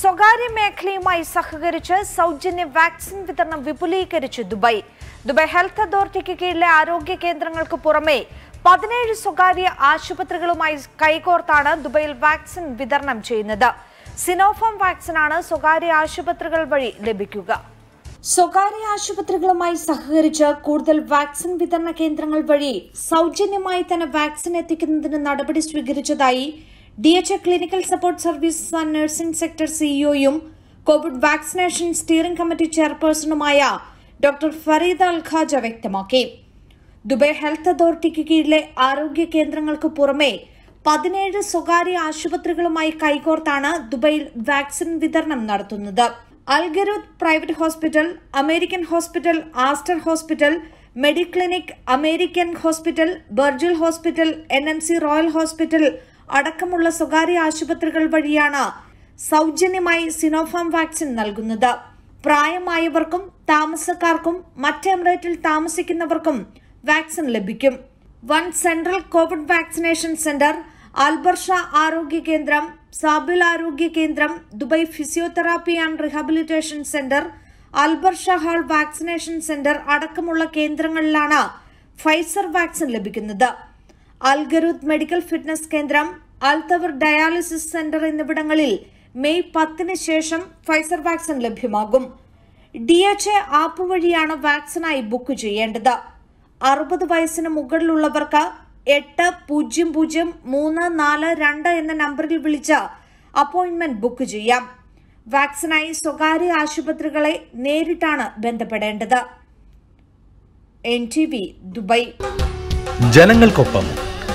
സ്വകാര്യ മേഖലയുമായി സഹകരിച്ച് സൗജന്യ വാക്സിൻ വിതരണം വിപുലീകരിച്ചു ദുബായ് ദുബായ് ഹെൽത്ത് അതോറിറ്റിക്ക് കീഴിലെ ആരോഗ്യ കേന്ദ്രങ്ങൾക്ക് പുറമെ പതിനേഴ് സ്വകാര്യ ആശുപത്രികളുമായി കൈകോർത്താണ് ദുബായിൽ വാക്സിൻ വിതരണം ചെയ്യുന്നത് സിനോഫോം വാക്സിനാണ് സ്വകാര്യ ആശുപത്രികൾ വഴി ലഭിക്കുക സ്വകാര്യ ആശുപത്രികളുമായി സഹകരിച്ച് കൂടുതൽ വാക്സിൻ വിതരണ കേന്ദ്രങ്ങൾ വഴി സൗജന്യമായി തന്നെ വാക്സിൻ എത്തിക്കുന്നതിന് നടപടി സ്വീകരിച്ചതായി D H clinical support services and nursing sector സിഇഒയും കോവിഡ് വാക്സിനേഷൻ സ്റ്റിയറിംഗ് കമ്മിറ്റി ചെയർപേഴ്സണുമായ ഡോക്ടർ ഫരീദ അൽഖാജ വ്യക്തമാക്കി ദുബൈ ഹെൽത്ത് അതോറിറ്റിക്ക് കീഴിലെ ആരോഗ്യ കേന്ദ്രങ്ങൾക്ക് പുറമെ പതിനേഴ് സ്വകാര്യ ആശുപത്രികളുമായി കൈകോർത്താണ് ദുബൈയിൽ വാക്സിൻ വിതരണം നടത്തുന്നത് Algarhoud private hospital American hospital Aster hospital Mediclinic American hospital Burjeel hospital N M C royal hospital അടക്കമുള്ള സ്വകാര്യ ആശുപത്രികൾ വഴിയാണ് സൗജന്യമായി സിനോഫാം വാക്സിൻ നൽകുന്നത് പ്രായമായവർക്കും താമസക്കാർക്കും മറ്റ് എമിറേറ്റിൽ താമസിക്കുന്നവർക്കും വാക്സിൻ ലഭിക്കും one central covid vaccination centre Albarsha ആരോഗ്യ കേന്ദ്രം സാബിൽ ആരോഗ്യ കേന്ദ്രം Dubai physiotherapy and rehabilitation centre Albarsha hall vaccination centre അടക്കമുള്ള കേന്ദ്രങ്ങളിലാണ് ഫൈസർ വാക്സിൻ ലഭിക്കുന്നത് അൽഗരൂദ് മെഡിക്കൽ ഫിറ്റ്നസ് കേന്ദ്രം അൽതവർ ഡയാലിസിസ് സെന്റർ എന്നിവിടങ്ങളിൽ മെയ് പത്തിന് ശേഷം ഫൈസർ വാക്സിൻ ലഭ്യമാകും ഡി എച്ച് എ ആപ്പ് വഴിയാണ് വാക്സിനായി ബുക്ക് ചെയ്യേണ്ടത് അറുപത് വയസ്സിന് മുകളിലുള്ളവർക്ക് എട്ട് പൂജ്യം പൂജ്യം മൂന്ന് നാല് രണ്ട് എന്ന നമ്പറിൽ വിളിച്ച് അപ്പോയിന്റ്മെന്റ് ബുക്ക് ചെയ്യാം വാക്സിനായി സ്വകാര്യ ആശുപത്രികളെ നേരിട്ടാണ് ബന്ധപ്പെടേണ്ടത് എൻ ടി ദുബൈ ജനങ്ങൾക്കൊപ്പം